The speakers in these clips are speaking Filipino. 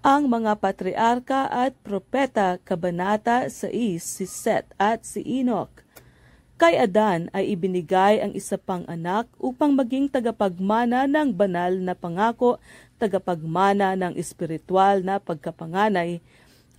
ang mga patriarka at propeta kabanata 6 si Set at si Enoch. Kay Adan ay ibinigay ang isa pang anak upang maging tagapagmana ng banal na pangako, tagapagmana ng espiritual na pagkapanganay.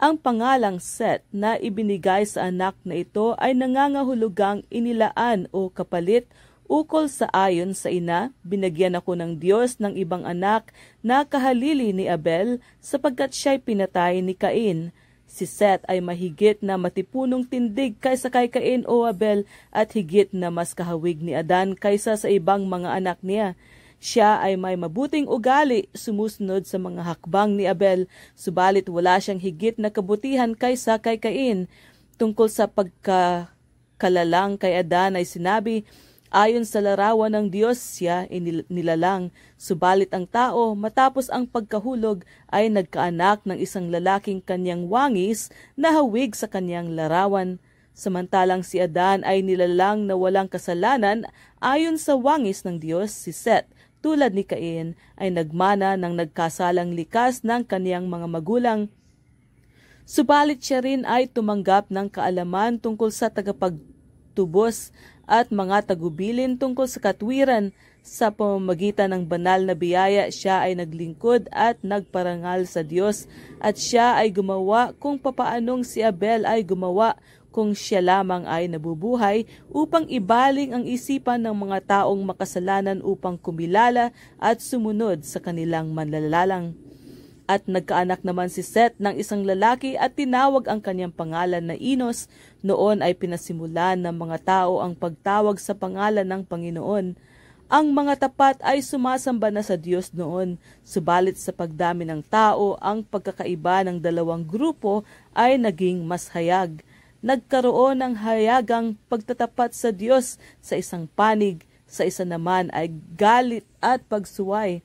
Ang pangalang Set na ibinigay sa anak na ito ay nangangahulugang inilaan o kapalit Ukol sa ayon sa ina, binagyan ako ng Diyos ng ibang anak na kahalili ni Abel sapagkat siya'y pinatay ni Cain. Si Seth ay mahigit na matipunong tindig kaysa kay Cain o Abel at higit na mas kahawig ni Adan kaysa sa ibang mga anak niya. Siya ay may mabuting ugali, sumusunod sa mga hakbang ni Abel, subalit wala siyang higit na kabutihan kaysa kay Cain. Tungkol sa pagkakalalang kay Adan ay sinabi, Ayon sa larawan ng Diyos siya inilalang, subalit ang tao matapos ang pagkahulog ay nagkaanak ng isang lalaking kanyang wangis na hawig sa kanyang larawan. Samantalang si Adan ay nilalang na walang kasalanan ayon sa wangis ng Diyos si Seth tulad ni Cain ay nagmana ng nagkasalang likas ng kaniyang mga magulang. Subalit siya rin ay tumanggap ng kaalaman tungkol sa tagapagtubos at mga tagubilin tungkol sa katwiran. Sa pamamagitan ng banal na biyaya, siya ay naglingkod at nagparangal sa Diyos at siya ay gumawa kung papaanong si Abel ay gumawa kung siya lamang ay nabubuhay upang ibaling ang isipan ng mga taong makasalanan upang kumilala at sumunod sa kanilang manlalalang. At nagkaanak naman si Seth ng isang lalaki at tinawag ang kanyang pangalan na Inos. Noon ay pinasimulan ng mga tao ang pagtawag sa pangalan ng Panginoon. Ang mga tapat ay sumasamba na sa Diyos noon, subalit sa pagdami ng tao, ang pagkakaiba ng dalawang grupo ay naging mas hayag. Nagkaroon ng hayagang pagtatapat sa Diyos sa isang panig, sa isa naman ay galit at pagsuway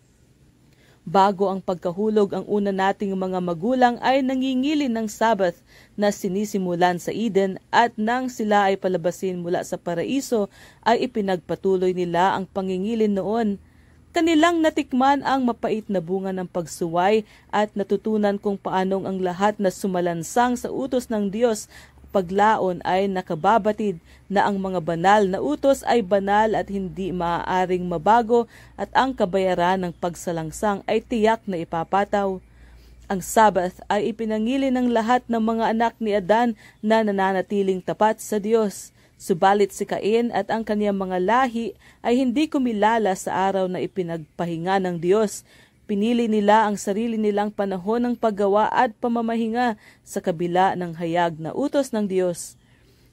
Bago ang pagkahulog, ang una nating mga magulang ay nangingilin ng Sabbath na sinisimulan sa Eden at nang sila ay palabasin mula sa paraiso ay ipinagpatuloy nila ang pangingilin noon. Kanilang natikman ang mapait na bunga ng pagsuway at natutunan kung paanong ang lahat na sumalansang sa utos ng Diyos paglaon ay nakababatid na ang mga banal na utos ay banal at hindi maaaring mabago at ang kabayaran ng pagsalangsang ay tiyak na ipapataw. Ang Sabbath ay ipinangili ng lahat ng mga anak ni Adan na nananatiling tapat sa Diyos. Subalit si Cain at ang kaniyang mga lahi ay hindi kumilala sa araw na ipinagpahinga ng Diyos Pinili nila ang sarili nilang panahon ng paggawa at pamamahinga sa kabila ng hayag na utos ng Diyos.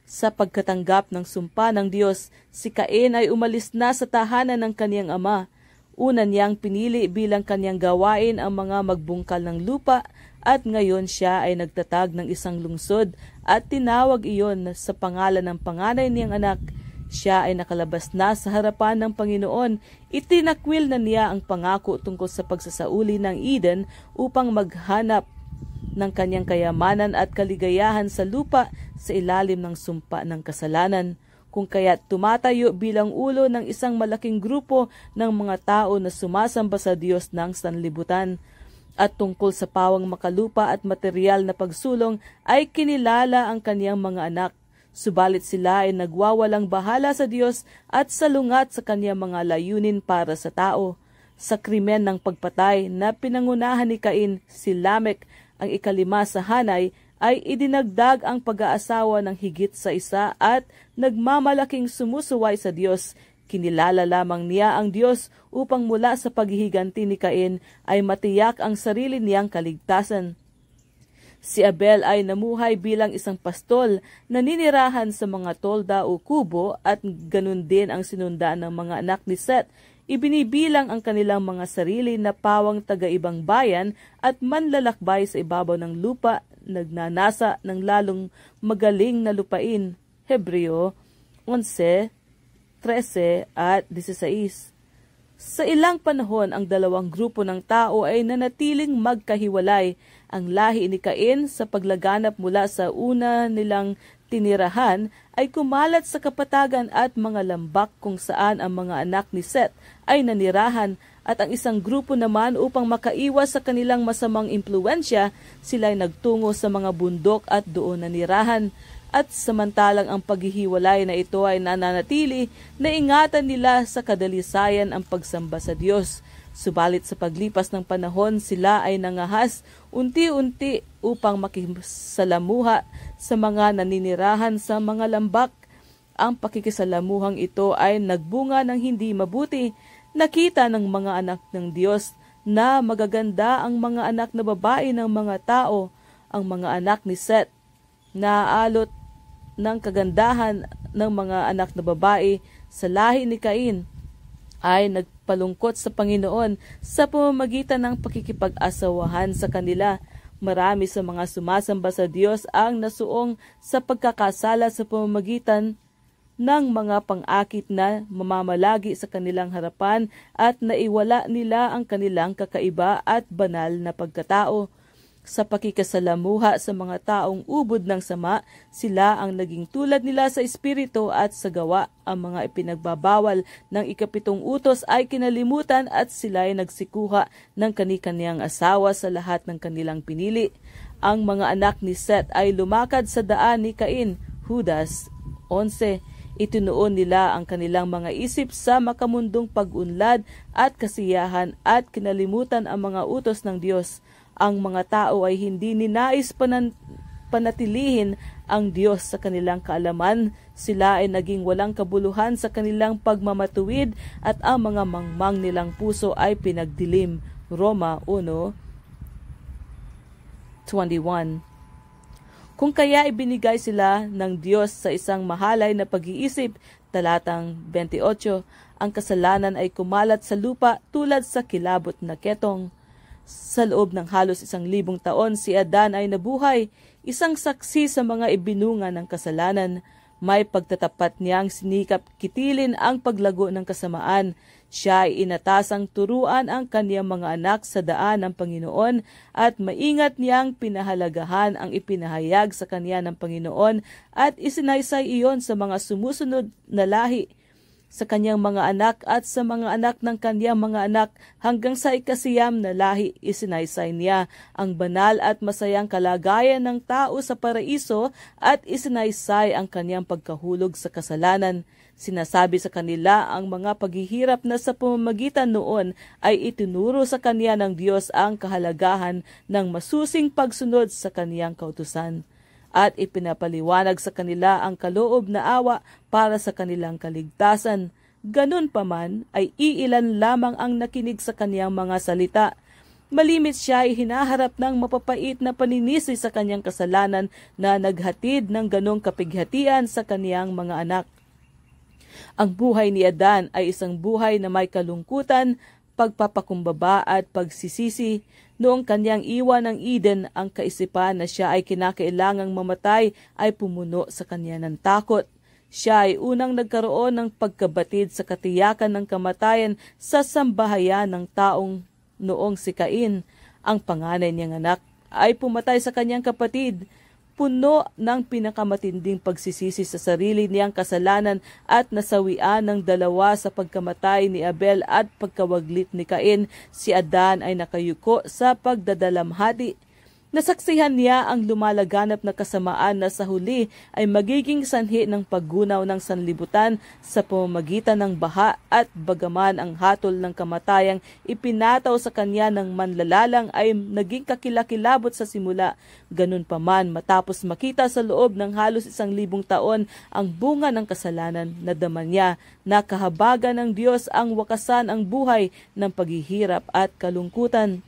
Sa pagkatanggap ng sumpa ng Diyos, si Cain ay umalis na sa tahanan ng kaniyang ama. Una niyang pinili bilang kaniyang gawain ang mga magbungkal ng lupa at ngayon siya ay nagtatag ng isang lungsod at tinawag iyon sa pangalan ng panganay niyang anak siya ay nakalabas na sa harapan ng Panginoon. Itinakwil na niya ang pangako tungkol sa pagsasauli ng Eden upang maghanap ng kanyang kayamanan at kaligayahan sa lupa sa ilalim ng sumpa ng kasalanan. Kung kaya't tumatayo bilang ulo ng isang malaking grupo ng mga tao na sumasamba sa Diyos ng sanlibutan at tungkol sa pawang makalupa at material na pagsulong ay kinilala ang kaniyang mga anak. Subalit sila ay nagwawalang bahala sa Diyos at salungat sa kaniyang mga layunin para sa tao. Sa krimen ng pagpatay na pinangunahan ni Cain, si Lamek, ang ikalima sa Hanay, ay idinagdag ang pag-aasawa ng higit sa isa at nagmamalaking sumusuway sa Diyos. Kinilala lamang niya ang Diyos upang mula sa paghihiganti ni Cain ay matiyak ang sarili niyang kaligtasan. Si Abel ay namuhay bilang isang pastol na ninirahan sa mga tolda o kubo at ganun din ang sinundaan ng mga anak ni Seth. Ibinibilang ang kanilang mga sarili na pawang taga-ibang bayan at manlalakbay sa ibabaw ng lupa, nagnanasa ng lalong magaling na lupain. Hebreo 11, 13 at 16. Sa ilang panahon, ang dalawang grupo ng tao ay nanatiling magkahiwalay ang lahi ni Cain sa paglaganap mula sa una nilang tinirahan ay kumalat sa kapatagan at mga lambak kung saan ang mga anak ni Seth ay nanirahan at ang isang grupo naman upang makaiwas sa kanilang masamang impluensya, sila ay nagtungo sa mga bundok at doon nanirahan. At samantalang ang paghihiwalay na ito ay nananatili, naingatan nila sa kadalisayan ang pagsamba sa Diyos. Subalit sa paglipas ng panahon, sila ay nangahas unti-unti upang makisalamuha sa mga naninirahan sa mga lambak. Ang pakikisalamuhang ito ay nagbunga ng hindi mabuti. Nakita ng mga anak ng Diyos na magaganda ang mga anak na babae ng mga tao, ang mga anak ni Seth. Naaalot ng kagandahan ng mga anak na babae sa lahi ni Cain ay nag palungkot sa Panginoon sa pamamagitan ng pakikipag-asawahan sa kanila. Marami sa mga sumasamba sa Diyos ang nasuong sa pagkakasala sa pamamagitan ng mga pangakit na mamamalagi sa kanilang harapan at naiwala nila ang kanilang kakaiba at banal na pagkatao sa pakikasalamuha sa mga taong ubod ng sama, sila ang naging tulad nila sa espiritu at sa gawa. Ang mga ipinagbabawal ng ikapitong utos ay kinalimutan at sila ay nagsikuha ng kanikanyang asawa sa lahat ng kanilang pinili. Ang mga anak ni Seth ay lumakad sa daan ni Cain, Judas 11. Itinuon nila ang kanilang mga isip sa makamundong pag-unlad at kasiyahan at kinalimutan ang mga utos ng Diyos ang mga tao ay hindi ninais panan panatilihin ang Diyos sa kanilang kaalaman. Sila ay naging walang kabuluhan sa kanilang pagmamatuwid at ang mga mangmang nilang puso ay pinagdilim. Roma 1.21 Kung kaya ibinigay sila ng Diyos sa isang mahalay na pag-iisip, talatang 28, ang kasalanan ay kumalat sa lupa tulad sa kilabot na ketong. Sa loob ng halos isang libong taon, si Adan ay nabuhay, isang saksi sa mga ibinunga ng kasalanan. May pagtatapat niyang sinikap kitilin ang paglago ng kasamaan. Siya ay inatasang turuan ang kaniyang mga anak sa daan ng Panginoon at maingat niyang pinahalagahan ang ipinahayag sa kaniya ng Panginoon at isinaysay iyon sa mga sumusunod na lahi sa kanyang mga anak at sa mga anak ng kanyang mga anak hanggang sa ikasiyam na lahi isinaysay niya ang banal at masayang kalagayan ng tao sa paraiso at isinaysay ang kanyang pagkahulog sa kasalanan. Sinasabi sa kanila ang mga paghihirap na sa pamamagitan noon ay itinuro sa kanya ng Diyos ang kahalagahan ng masusing pagsunod sa kaniyang kautusan at ipinapaliwanag sa kanila ang kaloob na awa para sa kanilang kaligtasan. Ganun paman ay iilan lamang ang nakinig sa kaniyang mga salita. Malimit siya ay hinaharap ng mapapait na paninisi sa kanyang kasalanan na naghatid ng ganong kapighatian sa kaniyang mga anak. Ang buhay ni Adan ay isang buhay na may kalungkutan, pagpapakumbaba at pagsisisi Noong kanyang iwan ng Eden, ang kaisipan na siya ay kinakailangang mamatay ay pumuno sa kanya ng takot. Siya ay unang nagkaroon ng pagkabatid sa katiyakan ng kamatayan sa sambahayan ng taong noong si Cain. Ang panganay niyang anak ay pumatay sa kanyang kapatid puno ng pinakamatinding pagsisisi sa sarili niyang kasalanan at nasawian ng dalawa sa pagkamatay ni Abel at pagkawaglit ni Cain, si Adan ay nakayuko sa pagdadalamhati Nasaksihan niya ang lumalaganap na kasamaan na sa huli ay magiging sanhi ng paggunaw ng sanlibutan sa pamamagitan ng baha at bagaman ang hatol ng kamatayang ipinataw sa kanya ng manlalalang ay naging kakilakilabot sa simula. Ganun pa man matapos makita sa loob ng halos isang libong taon ang bunga ng kasalanan nadama niya na kahabagan ng Diyos ang wakasan ang buhay ng paghihirap at kalungkutan.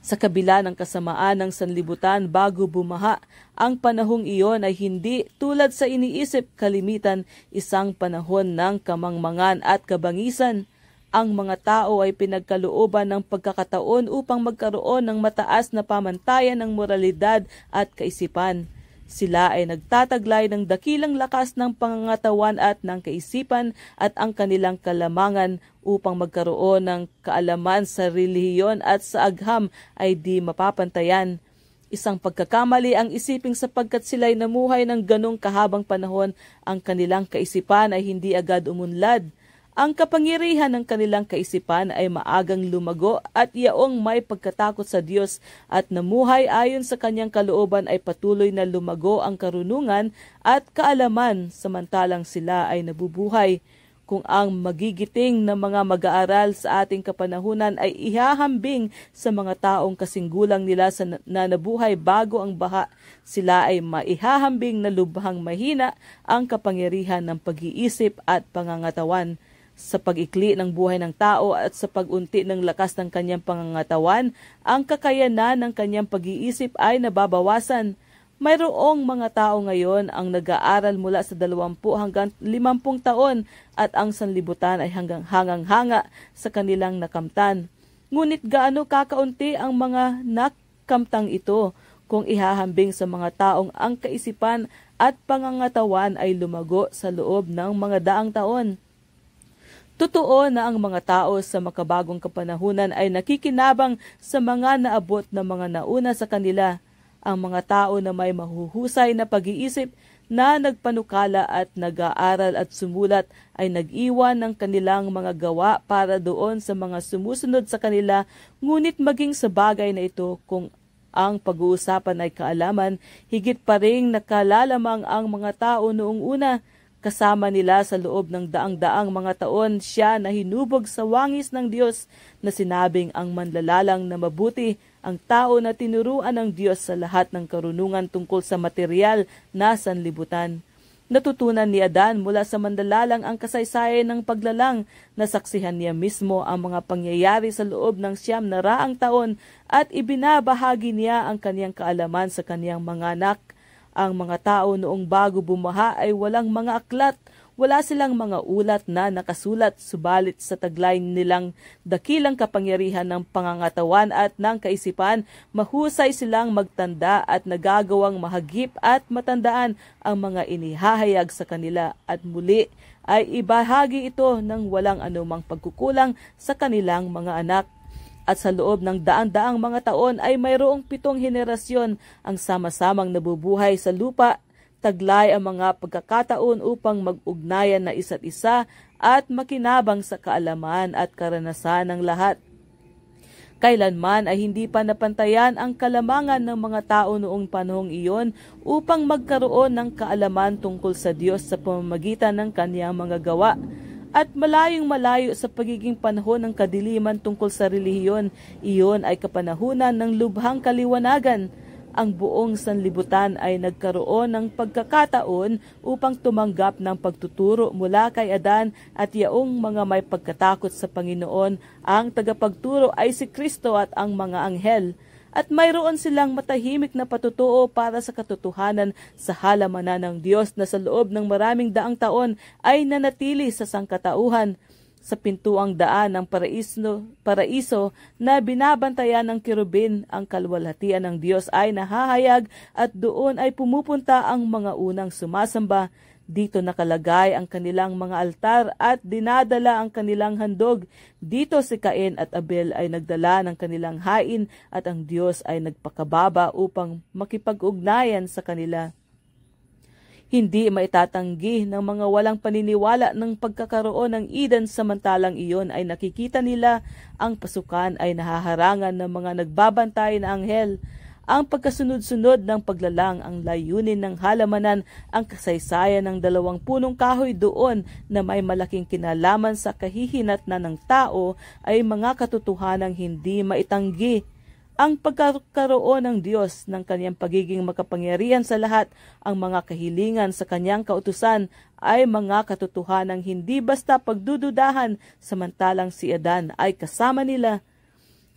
Sa kabila ng kasamaan ng sanlibutan bago bumaha, ang panahong iyon ay hindi tulad sa iniisip kalimitan isang panahon ng kamangmangan at kabangisan ang mga tao ay pinagkalooban ng pagkakataon upang magkaroon ng mataas na pamantayan ng moralidad at kaisipan. Sila ay nagtataglay ng dakilang lakas ng pangangatawan at ng kaisipan at ang kanilang kalamangan upang magkaroon ng kaalaman sa relihiyon at sa agham ay di mapapantayan. Isang pagkakamali ang isiping sapagkat sila'y namuhay ng ganong kahabang panahon, ang kanilang kaisipan ay hindi agad umunlad ang kapangyarihan ng kanilang kaisipan ay maagang lumago at yaong may pagkatakot sa Diyos at namuhay ayon sa kanyang kalooban ay patuloy na lumago ang karunungan at kaalaman samantalang sila ay nabubuhay. Kung ang magigiting ng mga mag-aaral sa ating kapanahunan ay ihahambing sa mga taong kasinggulang nila sa nanabuhay bago ang baha, sila ay maihahambing na lubhang mahina ang kapangyarihan ng pag-iisip at pangangatawan sa pag-ikli ng buhay ng tao at sa pagunti ng lakas ng kanyang pangangatawan, ang kakayanan ng kanyang pag-iisip ay nababawasan. Mayroong mga tao ngayon ang nag-aaral mula sa 20 hanggang 50 taon at ang sanlibutan ay hanggang hangang-hanga sa kanilang nakamtan. Ngunit gaano kakaunti ang mga nakamtang ito kung ihahambing sa mga taong ang kaisipan at pangangatawan ay lumago sa loob ng mga daang taon. Totoo na ang mga tao sa makabagong kapanahunan ay nakikinabang sa mga naabot na mga nauna sa kanila, ang mga tao na may mahuhusay na pag-iisip na nagpanukala at nag-aaral at sumulat ay nag-iwan ng kanilang mga gawa para doon sa mga sumusunod sa kanila, ngunit maging sa bagay na ito kung ang pag-uusapan ay kaalaman, higit pa rin nakalalamang ang mga tao noong una, Kasama nila sa loob ng daang-daang mga taon siya na hinubog sa wangis ng Diyos na sinabing ang manlalalang na mabuti ang tao na tinuruan ng Diyos sa lahat ng karunungan tungkol sa material na sanlibutan. Natutunan ni Adan mula sa mandalalang ang kasaysayan ng paglalang na saksihan niya mismo ang mga pangyayari sa loob ng siyam na raang taon at ibinabahagi niya ang kaniyang kaalaman sa kaniyang mga anak – ang mga tao noong bago bumaha ay walang mga aklat, wala silang mga ulat na nakasulat subalit sa taglay nilang dakilang kapangyarihan ng pangangatawan at ng kaisipan, mahusay silang magtanda at nagagawang mahagip at matandaan ang mga inihahayag sa kanila at muli ay ibahagi ito ng walang anumang pagkukulang sa kanilang mga anak. At sa loob ng daan-daang mga taon ay mayroong pitong henerasyon ang sama-samang nabubuhay sa lupa, taglay ang mga pagkakataon upang mag-ugnayan na isa't isa at makinabang sa kaalaman at karanasan ng lahat. Kailanman ay hindi pa napantayan ang kalamangan ng mga tao noong panahong iyon upang magkaroon ng kaalaman tungkol sa Diyos sa pamamagitan ng kaniyang mga gawa at malayong malayo sa pagiging panahon ng kadiliman tungkol sa relihiyon. Iyon ay kapanahunan ng lubhang kaliwanagan. Ang buong sanlibutan ay nagkaroon ng pagkakataon upang tumanggap ng pagtuturo mula kay Adan at yaong mga may pagkatakot sa Panginoon. Ang tagapagturo ay si Kristo at ang mga anghel at mayroon silang matahimik na patutuo para sa katotohanan sa halamanan ng Diyos na sa loob ng maraming daang taon ay nanatili sa sangkatauhan sa pintuang daan ng paraiso, paraiso na binabantayan ng kirubin ang kalwalhatian ng Diyos ay nahahayag at doon ay pumupunta ang mga unang sumasamba dito nakalagay ang kanilang mga altar at dinadala ang kanilang handog. Dito si Cain at Abel ay nagdala ng kanilang hain at ang Diyos ay nagpakababa upang makipag-ugnayan sa kanila. Hindi maitatanggi ng mga walang paniniwala ng pagkakaroon ng Eden samantalang iyon ay nakikita nila ang pasukan ay nahaharangan ng mga nagbabantay na anghel ang pagkasunod-sunod ng paglalang ang layunin ng halamanan ang kasaysayan ng dalawang punong kahoy doon na may malaking kinalaman sa kahihinatna ng tao ay mga katotohanang hindi maitanggi ang pagkakaroon ng Diyos ng kanyang pagiging makapangyarihan sa lahat, ang mga kahilingan sa kanyang kautusan ay mga katotohanang hindi basta pagdududahan samantalang si Adan ay kasama nila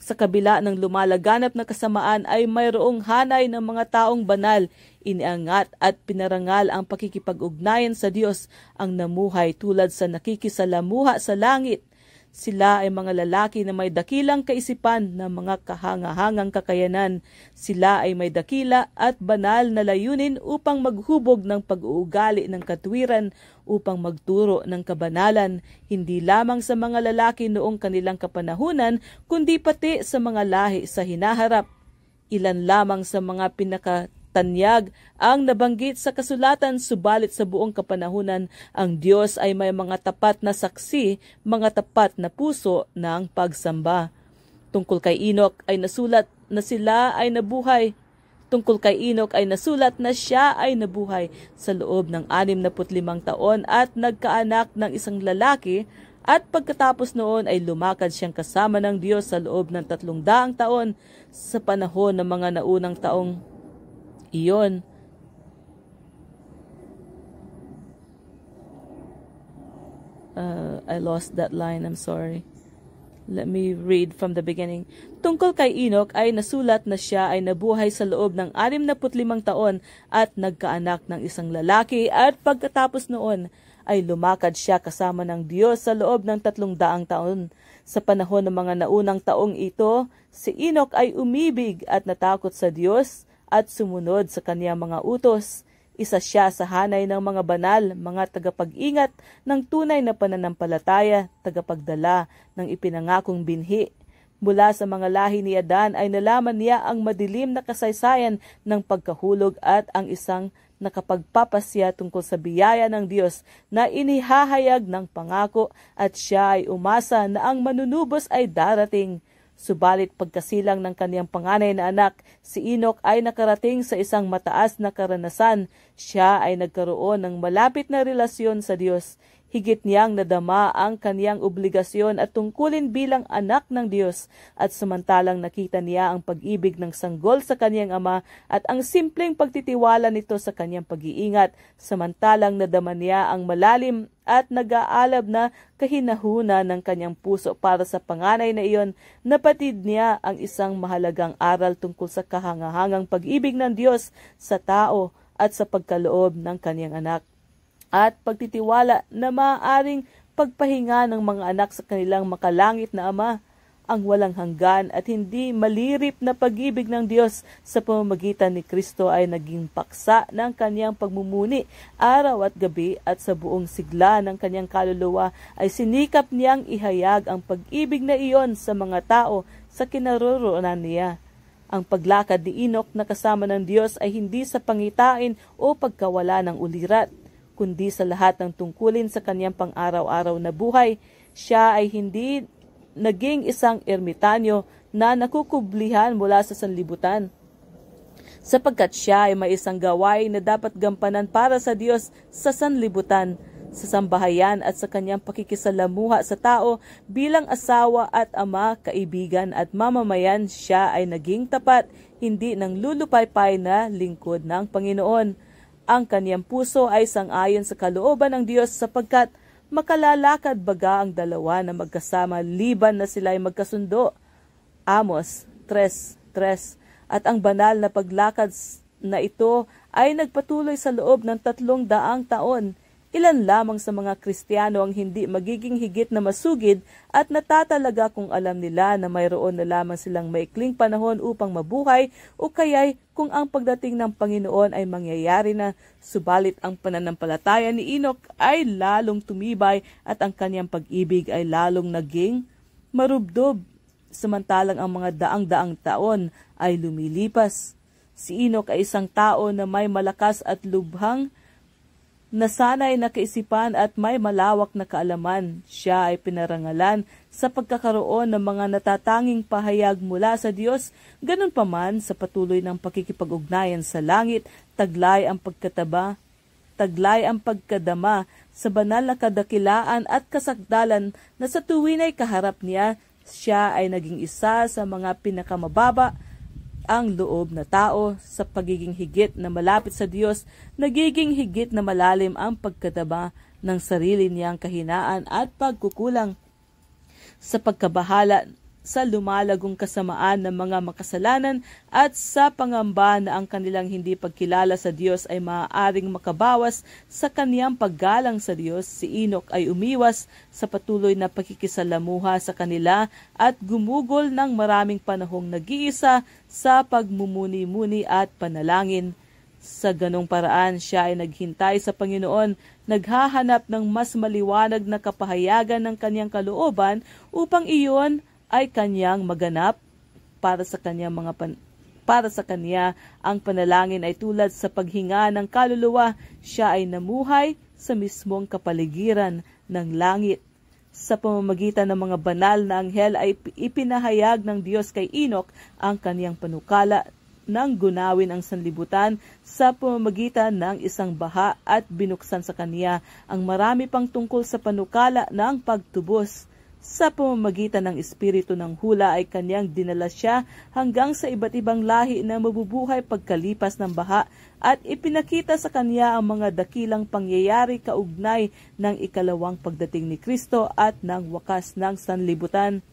sa kabila ng lumalaganap na kasamaan ay mayroong hanay ng mga taong banal, iniangat at pinarangal ang pakikipag-ugnayan sa Diyos ang namuhay tulad sa nakikisalamuha sa langit sila ay mga lalaki na may dakilang kaisipan na mga kahangahangang kakayanan. Sila ay may dakila at banal na layunin upang maghubog ng pag-uugali ng katwiran upang magturo ng kabanalan, hindi lamang sa mga lalaki noong kanilang kapanahunan, kundi pati sa mga lahi sa hinaharap. Ilan lamang sa mga pinaka tanyag ang nabanggit sa kasulatan subalit sa buong kapanahunan ang Diyos ay may mga tapat na saksi, mga tapat na puso ng pagsamba. Tungkol kay Enoch ay nasulat na sila ay nabuhay. Tungkol kay Enoch ay nasulat na siya ay nabuhay sa loob ng 65 taon at nagkaanak ng isang lalaki at pagkatapos noon ay lumakad siyang kasama ng Diyos sa loob ng 300 taon sa panahon ng mga naunang taong iyon. Uh, I lost that line, I'm sorry. Let me read from the beginning. Tungkol kay Enoch ay nasulat na siya ay nabuhay sa loob ng 65 taon at nagkaanak ng isang lalaki at pagkatapos noon ay lumakad siya kasama ng Diyos sa loob ng 300 taon. Sa panahon ng mga naunang taong ito, si Enoch ay umibig at natakot sa Diyos at sumunod sa kaniyang mga utos. Isa siya sa hanay ng mga banal, mga tagapag-ingat ng tunay na pananampalataya, tagapagdala ng ipinangakong binhi. Mula sa mga lahi ni Adan ay nalaman niya ang madilim na kasaysayan ng pagkahulog at ang isang nakapagpapasya tungkol sa biyaya ng Diyos na inihahayag ng pangako at siya ay umasa na ang manunubos ay darating. Subalit pagkasilang ng kaniyang panganay na anak, si Enoch ay nakarating sa isang mataas na karanasan. Siya ay nagkaroon ng malapit na relasyon sa Diyos higit niyang nadama ang kaniyang obligasyon at tungkulin bilang anak ng Diyos at samantalang nakita niya ang pag-ibig ng sanggol sa kaniyang ama at ang simpleng pagtitiwala nito sa kaniyang pag-iingat samantalang nadama niya ang malalim at nag-aalab na kahinahuna ng kaniyang puso para sa panganay na iyon, napatid niya ang isang mahalagang aral tungkol sa kahangahangang pag-ibig ng Diyos sa tao at sa pagkaloob ng kaniyang anak at pagtitiwala na maaaring pagpahinga ng mga anak sa kanilang makalangit na ama ang walang hanggan at hindi malirip na pag-ibig ng Diyos sa pamamagitan ni Kristo ay naging paksa ng kanyang pagmumuni araw at gabi at sa buong sigla ng kanyang kaluluwa ay sinikap niyang ihayag ang pag-ibig na iyon sa mga tao sa kinaroroonan niya. Ang paglakad ni Enoch na kasama ng Diyos ay hindi sa pangitain o pagkawala ng ulirat kundi sa lahat ng tungkulin sa kanyang pang-araw-araw na buhay, siya ay hindi naging isang ermitanyo na nakukublihan mula sa sanlibutan. Sapagkat siya ay may isang gawain na dapat gampanan para sa Diyos sa sanlibutan, sa sambahayan at sa kanyang pakikisalamuha sa tao bilang asawa at ama, kaibigan at mamamayan siya ay naging tapat, hindi ng lulupaypay na lingkod ng Panginoon ang kaniyang puso ay sangayon sa kalooban ng Diyos sapagkat makalalakad baga ang dalawa na magkasama liban na sila ay magkasundo. Amos 3.3 At ang banal na paglakad na ito ay nagpatuloy sa loob ng tatlong daang taon ilan lamang sa mga Kristiyano ang hindi magiging higit na masugid at natatalaga kung alam nila na mayroon na lamang silang maikling panahon upang mabuhay o kaya'y kung ang pagdating ng Panginoon ay mangyayari na subalit ang pananampalataya ni Inok ay lalong tumibay at ang kanyang pag-ibig ay lalong naging marubdob samantalang ang mga daang-daang taon ay lumilipas. Si Inok ay isang tao na may malakas at lubhang Nasanay na kaisipan at may malawak na kaalaman, siya ay pinarangalan sa pagkakaroon ng mga natatanging pahayag mula sa Diyos, ganun paman sa patuloy ng pakikipag-ugnayan sa langit, taglay ang pagkataba, taglay ang pagkadama sa banal na kadakilaan at kasagdalan na sa tuwin ay kaharap niya, siya ay naging isa sa mga pinakamababa ang loob na tao sa pagiging higit na malapit sa Diyos, nagiging higit na malalim ang pagkataba ng sarili niyang kahinaan at pagkukulang sa pagkabahala sa lumalagong kasamaan ng mga makasalanan at sa pangamba na ang kanilang hindi pagkilala sa Diyos ay maaaring makabawas sa kaniyang paggalang sa Diyos, si Enoch ay umiwas sa patuloy na pakikisalamuha sa kanila at gumugol ng maraming panahong nag-iisa sa pagmumuni-muni at panalangin. Sa ganong paraan, siya ay naghintay sa Panginoon, naghahanap ng mas maliwanag na kapahayagan ng kanyang kalooban upang iyon ay kanyang maganap para sa kanyang mga pan- para sa kanya ang panalangin ay tulad sa paghinga ng kaluluwa siya ay namuhay sa mismong kapaligiran ng langit sa pamamagitan ng mga banal na anghel ay ipinahayag ng Diyos kay Enoch ang kaniyang panukala nang gunawin ang sanlibutan sa pamamagitan ng isang baha at binuksan sa kaniya ang marami pang tungkol sa panukala ng pagtubos sa pamamagitan ng espiritu ng hula ay kanyang dinala siya hanggang sa iba't ibang lahi na mabubuhay pagkalipas ng baha at ipinakita sa kanya ang mga dakilang pangyayari kaugnay ng ikalawang pagdating ni Kristo at ng wakas ng sanlibutan.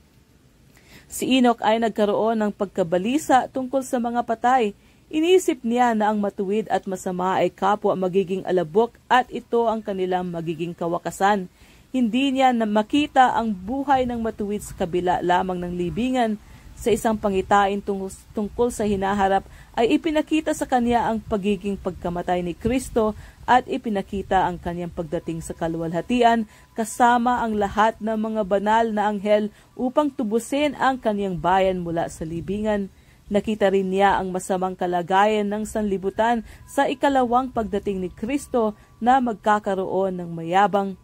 Si Enoch ay nagkaroon ng pagkabalisa tungkol sa mga patay. Inisip niya na ang matuwid at masama ay kapwa magiging alabok at ito ang kanilang magiging kawakasan hindi niya na makita ang buhay ng matuwid sa kabila lamang ng libingan sa isang pangitain tung- tungkol sa hinaharap ay ipinakita sa kanya ang pagiging pagkamatay ni Kristo at ipinakita ang kanyang pagdating sa kaluwalhatian kasama ang lahat ng mga banal na anghel upang tubusin ang kanyang bayan mula sa libingan. Nakita rin niya ang masamang kalagayan ng sanlibutan sa ikalawang pagdating ni Kristo na magkakaroon ng mayabang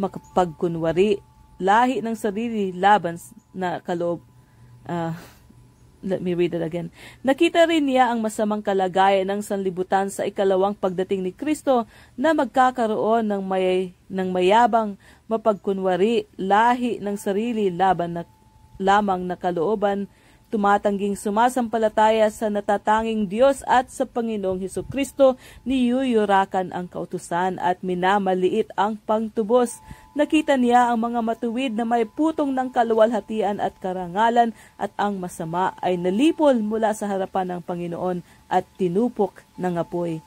makapagkunwari lahi ng sarili laban na kaloob. Uh, let me read it again. Nakita rin niya ang masamang kalagayan ng sanlibutan sa ikalawang pagdating ni Kristo na magkakaroon ng, may, ng mayabang mapagkunwari lahi ng sarili laban na, lamang na kalooban tumatangging sumasampalataya sa natatanging Diyos at sa Panginoong Heso Kristo, niyuyurakan ang kautusan at minamaliit ang pangtubos. Nakita niya ang mga matuwid na may putong ng kaluwalhatian at karangalan at ang masama ay nalipol mula sa harapan ng Panginoon at tinupok ng apoy.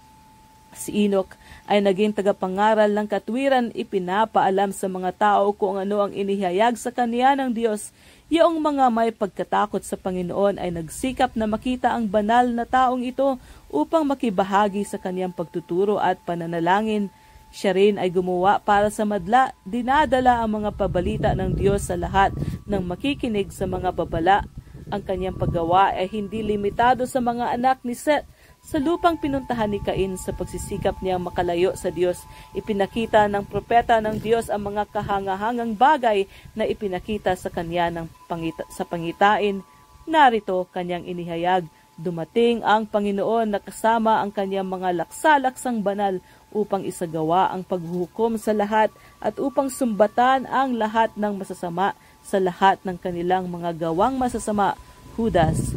Si Enoch ay naging tagapangaral ng katwiran ipinapaalam sa mga tao kung ano ang inihayag sa kaniya ng Diyos. Yung mga may pagkatakot sa Panginoon ay nagsikap na makita ang banal na taong ito upang makibahagi sa kaniyang pagtuturo at pananalangin. Siya rin ay gumawa para sa madla, dinadala ang mga pabalita ng Diyos sa lahat ng makikinig sa mga babala. Ang kanyang paggawa ay hindi limitado sa mga anak ni Seth, sa lupang pinuntahan ni Cain sa pagsisikap niyang makalayo sa Diyos, ipinakita ng propeta ng Diyos ang mga kahangahangang bagay na ipinakita sa kanya ng pangita, sa pangitain. Narito kanyang inihayag, dumating ang Panginoon na kasama ang kanyang mga laksalaksang banal upang isagawa ang paghukom sa lahat at upang sumbatan ang lahat ng masasama sa lahat ng kanilang mga gawang masasama. Judas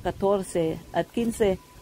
14 at 15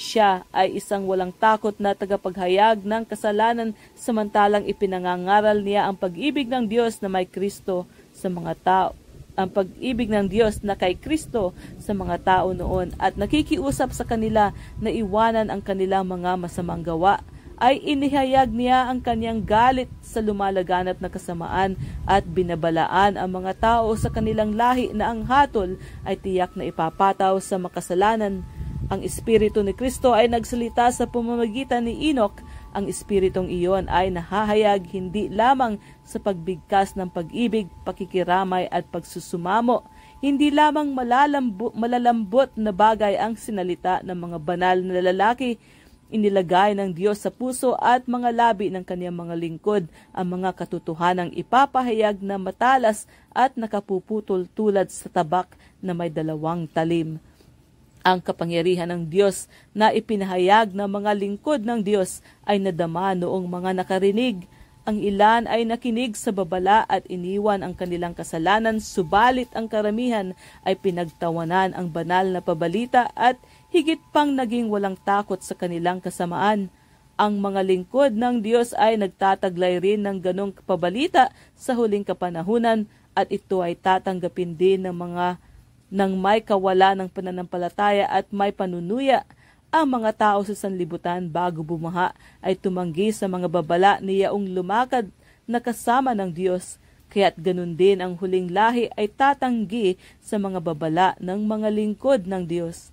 siya ay isang walang takot na tagapaghayag ng kasalanan samantalang ipinangangaral niya ang pag-ibig ng Diyos na may Kristo sa mga tao ang pag-ibig ng Diyos na kay Kristo sa mga tao noon at nakikiusap sa kanila na iwanan ang kanilang mga masamang gawa ay inihayag niya ang kanyang galit sa lumalaganap na kasamaan at binabalaan ang mga tao sa kanilang lahi na ang hatol ay tiyak na ipapataw sa makasalanan ang Espiritu ni Kristo ay nagsalita sa pamamagitan ni Enoch. Ang Espiritong iyon ay nahahayag hindi lamang sa pagbigkas ng pag-ibig, pakikiramay at pagsusumamo. Hindi lamang malalambo, malalambot na bagay ang sinalita ng mga banal na lalaki, inilagay ng Diyos sa puso at mga labi ng kaniyang mga lingkod ang mga katotohanang ipapahayag na matalas at nakapuputol tulad sa tabak na may dalawang talim. Ang kapangyarihan ng Diyos na ipinahayag ng mga lingkod ng Diyos ay nadama noong mga nakarinig. Ang ilan ay nakinig sa babala at iniwan ang kanilang kasalanan, subalit ang karamihan ay pinagtawanan ang banal na pabalita at higit pang naging walang takot sa kanilang kasamaan. Ang mga lingkod ng Diyos ay nagtataglay rin ng ganong pabalita sa huling kapanahunan at ito ay tatanggapin din ng mga nang may kawala ng pananampalataya at may panunuya, ang mga tao sa sanlibutan bago bumaha ay tumanggi sa mga babala niyaong lumakad na kasama ng Diyos. Kaya't ganun din ang huling lahi ay tatanggi sa mga babala ng mga lingkod ng Diyos.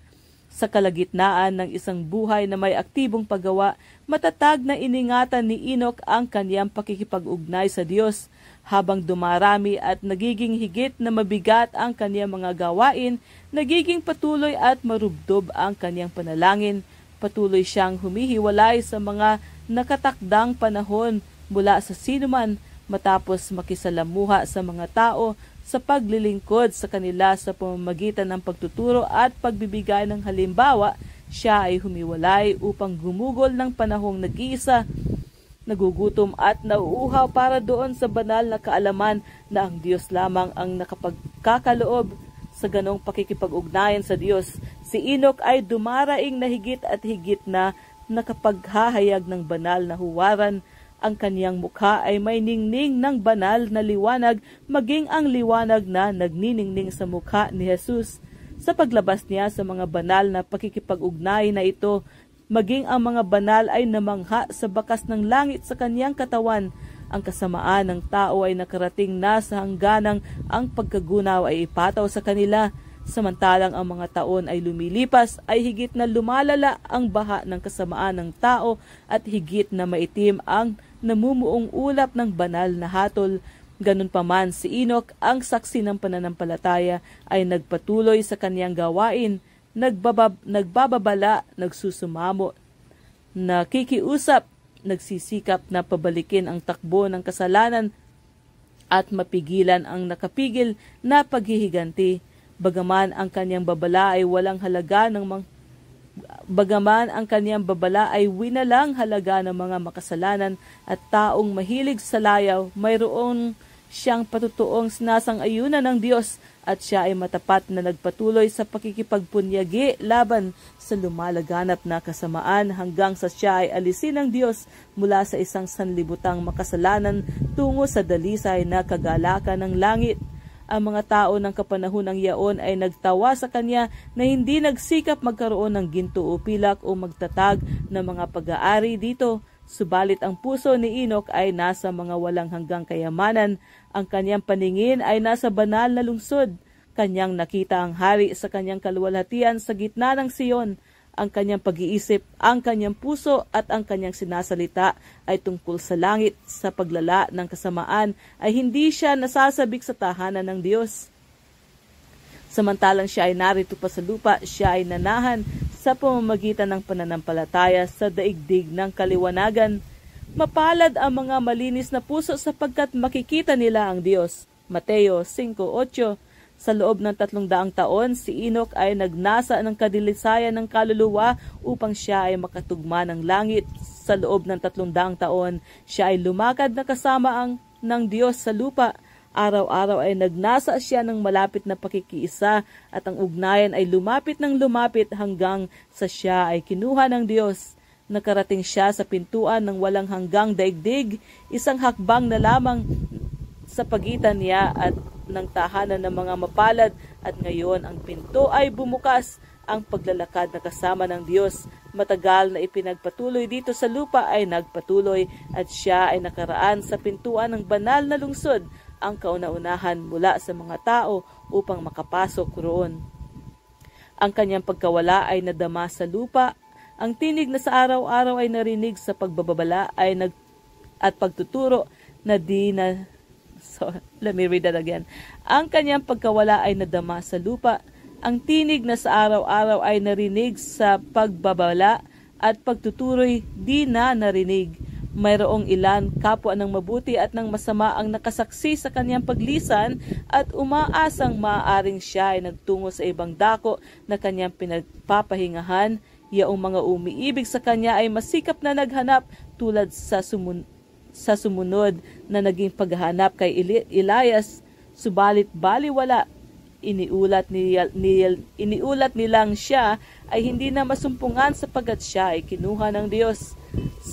Sa kalagitnaan ng isang buhay na may aktibong paggawa, matatag na iningatan ni Enoch ang kaniyang pakikipag-ugnay sa Diyos – habang dumarami at nagiging higit na mabigat ang kaniyang mga gawain, nagiging patuloy at marubdob ang kaniyang panalangin. Patuloy siyang humihiwalay sa mga nakatakdang panahon mula sa sinuman matapos makisalamuha sa mga tao sa paglilingkod sa kanila sa pamamagitan ng pagtuturo at pagbibigay ng halimbawa, siya ay humiwalay upang gumugol ng panahong nag-iisa nagugutom at nauuhaw para doon sa banal na kaalaman na ang Diyos lamang ang nakapagkakaloob sa ganong pakikipag-ugnayan sa Diyos. Si Enoch ay dumaraing na higit at higit na nakapaghahayag ng banal na huwaran ang kaniyang mukha ay may ningning ng banal na liwanag maging ang liwanag na nagniningning sa mukha ni Jesus. Sa paglabas niya sa mga banal na pakikipag-ugnay na ito, maging ang mga banal ay namangha sa bakas ng langit sa kaniyang katawan. Ang kasamaan ng tao ay nakarating na sa hangganang ang pagkagunaw ay ipataw sa kanila. Samantalang ang mga taon ay lumilipas, ay higit na lumalala ang baha ng kasamaan ng tao at higit na maitim ang namumuong ulap ng banal na hatol. Ganun pa man si Enoch, ang saksi ng pananampalataya ay nagpatuloy sa kaniyang gawain nagbabab, nagbababala, nagsusumamo, nakikiusap, nagsisikap na pabalikin ang takbo ng kasalanan at mapigilan ang nakapigil na paghihiganti. Bagaman ang kanyang babala ay walang halaga ng mga Bagaman ang kaniyang babala ay winalang halaga ng mga makasalanan at taong mahilig sa layaw, mayroong Siyang patutuong sinasang-ayunan ng Diyos at siya ay matapat na nagpatuloy sa pakikipagpunyagi laban sa lumalaganap na kasamaan hanggang sa siya ay alisin ng Diyos mula sa isang sanlibutang makasalanan tungo sa dalisay na kagalakan ng langit. Ang mga tao ng kapanahonang yaon ay nagtawa sa kanya na hindi nagsikap magkaroon ng ginto o pilak o magtatag ng mga pag-aari dito Subalit ang puso ni Enoch ay nasa mga walang hanggang kayamanan, ang kanyang paningin ay nasa banal na lungsod. Kanyang nakita ang hari sa kanyang kaluwalhatian sa gitna ng siyon, ang kanyang pag-iisip, ang kanyang puso at ang kanyang sinasalita ay tungkol sa langit, sa paglala ng kasamaan ay hindi siya nasasabik sa tahanan ng Diyos. Samantalang siya ay narito pa sa lupa, siya ay nanahan sa pamamagitan ng pananampalataya sa daigdig ng kaliwanagan. Mapalad ang mga malinis na puso sapagkat makikita nila ang Diyos. Mateo 5.8 Sa loob ng tatlong daang taon, si Enoch ay nagnasa ng kadilisayan ng kaluluwa upang siya ay makatugma ng langit. Sa loob ng tatlong daang taon, siya ay lumakad na kasama ang ng Diyos sa lupa Araw-araw ay nagnasa siya ng malapit na pakikiisa at ang ugnayan ay lumapit ng lumapit hanggang sa siya ay kinuha ng Diyos. Nakarating siya sa pintuan ng walang hanggang daigdig, isang hakbang na lamang sa pagitan niya at ng tahanan ng mga mapalad at ngayon ang pinto ay bumukas ang paglalakad na kasama ng Diyos. Matagal na ipinagpatuloy dito sa lupa ay nagpatuloy at siya ay nakaraan sa pintuan ng banal na lungsod ang kauna-unahan mula sa mga tao upang makapasok roon. Ang kanyang pagkawala ay nadama sa lupa, ang tinig na sa araw-araw ay narinig sa pagbababala ay nag at pagtuturo na di na so, let me read that again. Ang kanyang pagkawala ay nadama sa lupa, ang tinig na sa araw-araw ay narinig sa pagbabala at pagtuturo'y di na narinig Mayroong ilan kapwa ng mabuti at ng masama ang nakasaksi sa kanyang paglisan at umaasang maaaring siya ay nagtungo sa ibang dako na kanyang pinagpapahingahan. Yaong mga umiibig sa kanya ay masikap na naghanap tulad sa, sumun- sa sumunod na naging paghahanap kay Elias, subalit baliwala iniulat ni, ni, iniulat nilang siya ay hindi na masumpungan sapagkat siya ay kinuha ng Diyos.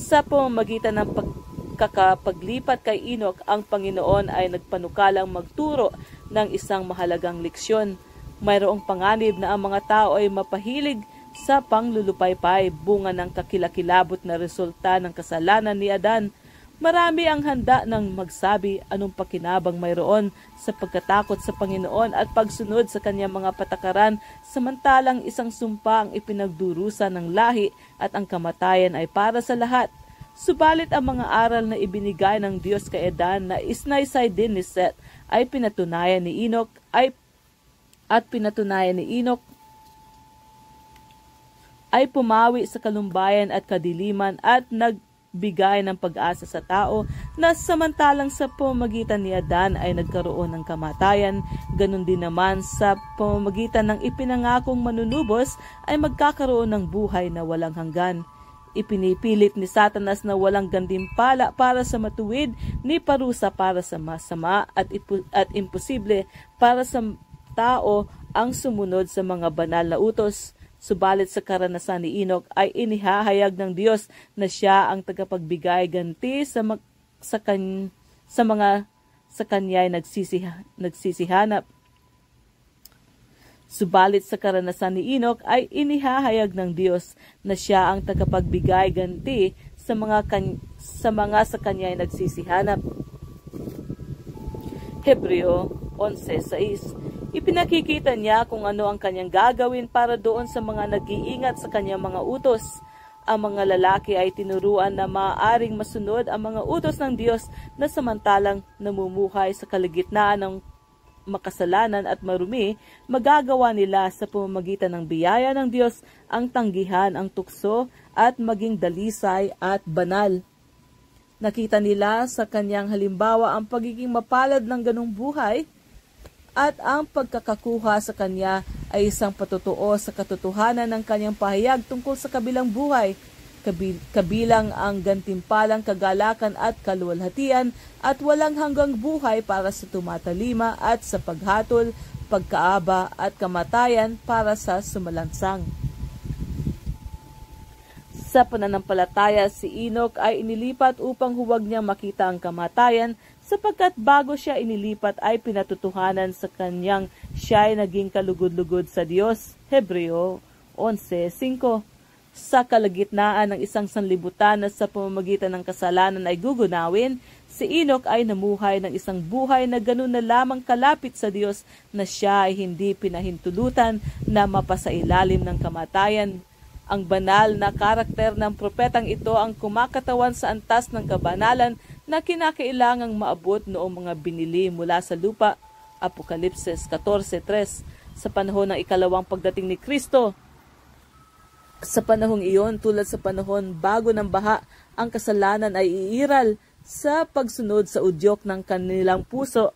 Sa pamamagitan ng pagkakapaglipat kay Enoch, ang Panginoon ay nagpanukalang magturo ng isang mahalagang leksyon. Mayroong panganib na ang mga tao ay mapahilig sa panglulupaypay, bunga ng kakilakilabot na resulta ng kasalanan ni Adan – Marami ang handa ng magsabi anong pakinabang mayroon sa pagkatakot sa Panginoon at pagsunod sa kanyang mga patakaran samantalang isang sumpa ang ipinagdurusa ng lahi at ang kamatayan ay para sa lahat. Subalit ang mga aral na ibinigay ng Diyos kay Edan na isnaysay din ni Seth ay pinatunayan ni Enoch ay at pinatunayan ni Enoch ay pumawi sa kalumbayan at kadiliman at nag bigay ng pag-asa sa tao na samantalang sa pamagitan ni Adan ay nagkaroon ng kamatayan, ganun din naman sa pamamagitan ng ipinangakong manunubos ay magkakaroon ng buhay na walang hanggan. Ipinipilit ni Satanas na walang pala para sa matuwid, ni parusa para sa masama at, at imposible para sa tao ang sumunod sa mga banal na utos. Subalit sa karanasan ni Enoch ay inihahayag ng Diyos na siya ang tagapagbigay ganti sa, mag, sa, kan, sa mga sa kanya'y ay nagsisihanap. Subalit sa karanasan ni Enoch ay inihahayag ng Diyos na siya ang tagapagbigay ganti sa mga, kan, sa mga sa kanya'y nagsisihanap. Hebreo 11.6 Ipinakikita niya kung ano ang kanyang gagawin para doon sa mga nag-iingat sa kanyang mga utos. Ang mga lalaki ay tinuruan na maaaring masunod ang mga utos ng Diyos na samantalang namumuhay sa kaligitnaan ng makasalanan at marumi, magagawa nila sa pamamagitan ng biyaya ng Diyos ang tanggihan ang tukso at maging dalisay at banal. Nakita nila sa kanyang halimbawa ang pagiging mapalad ng ganong buhay at ang pagkakakuha sa kanya ay isang patutuo sa katotohanan ng kanyang pahayag tungkol sa kabilang buhay, kabilang ang gantimpalang kagalakan at kaluwalhatian at walang hanggang buhay para sa tumatalima at sa paghatol, pagkaaba at kamatayan para sa sumalansang. Sa pananampalataya, si Enoch ay inilipat upang huwag niya makita ang kamatayan sapagkat bago siya inilipat ay pinatutuhanan sa kanyang siya ay naging kalugod-lugod sa Diyos. Hebreo 11.5 sa kalagitnaan ng isang sanlibutan na sa pamamagitan ng kasalanan ay gugunawin, si Enoch ay namuhay ng isang buhay na ganun na lamang kalapit sa Diyos na siya ay hindi pinahintulutan na mapasailalim ng kamatayan. Ang banal na karakter ng propetang ito ang kumakatawan sa antas ng kabanalan na kinakailangang maabot noong mga binili mula sa lupa, Apokalipsis 14.3, sa panahon ng ikalawang pagdating ni Kristo. Sa panahong iyon, tulad sa panahon bago ng baha, ang kasalanan ay iiral sa pagsunod sa udyok ng kanilang puso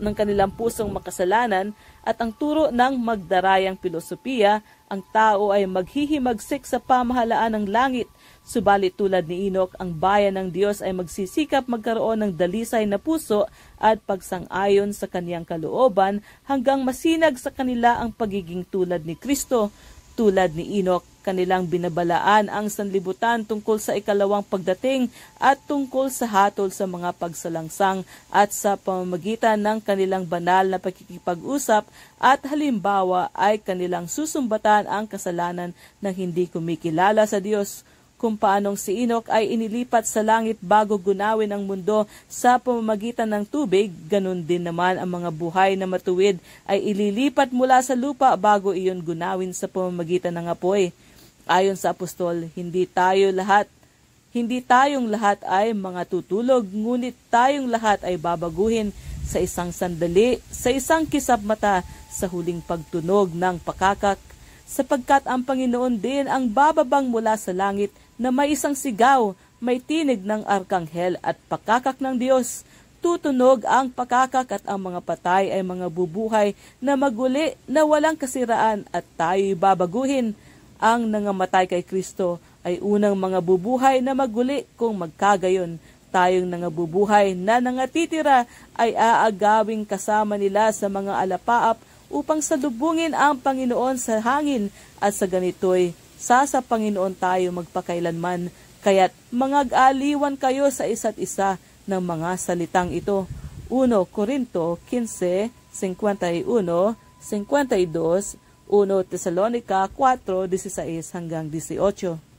ng kanilang pusong makasalanan at ang turo ng magdarayang filosofiya, ang tao ay maghihimagsik sa pamahalaan ng langit, subalit tulad ni Inok, ang bayan ng Diyos ay magsisikap magkaroon ng dalisay na puso at pagsang-ayon sa kaniyang kalooban hanggang masinag sa kanila ang pagiging tulad ni Kristo tulad ni Enoch, kanilang binabalaan ang sanlibutan tungkol sa ikalawang pagdating at tungkol sa hatol sa mga pagsalangsang at sa pamamagitan ng kanilang banal na pagkikipag usap at halimbawa ay kanilang susumbatan ang kasalanan ng hindi kumikilala sa Diyos kung paanong si Enoch ay inilipat sa langit bago gunawin ang mundo sa pamamagitan ng tubig, ganun din naman ang mga buhay na matuwid ay ililipat mula sa lupa bago iyon gunawin sa pamamagitan ng apoy. Ayon sa apostol, hindi tayo lahat hindi tayong lahat ay mga tutulog, ngunit tayong lahat ay babaguhin sa isang sandali, sa isang kisap mata, sa huling pagtunog ng pakakak, sapagkat ang Panginoon din ang bababang mula sa langit na may isang sigaw, may tinig ng arkanghel at pakakak ng Diyos. Tutunog ang pakakak at ang mga patay ay mga bubuhay na maguli na walang kasiraan at tayo'y babaguhin. Ang nangamatay kay Kristo ay unang mga bubuhay na maguli kung magkagayon tayong nangabubuhay na nangatitira ay aagawing kasama nila sa mga alapaap upang sadubungin ang Panginoon sa hangin at sa ganito'y sa sa Panginoon tayo magpakailanman, kaya't mangag-aliwan kayo sa isa't isa ng mga salitang ito. 1 Corinto 15, 51, 52, 1 4, 16 hanggang 18.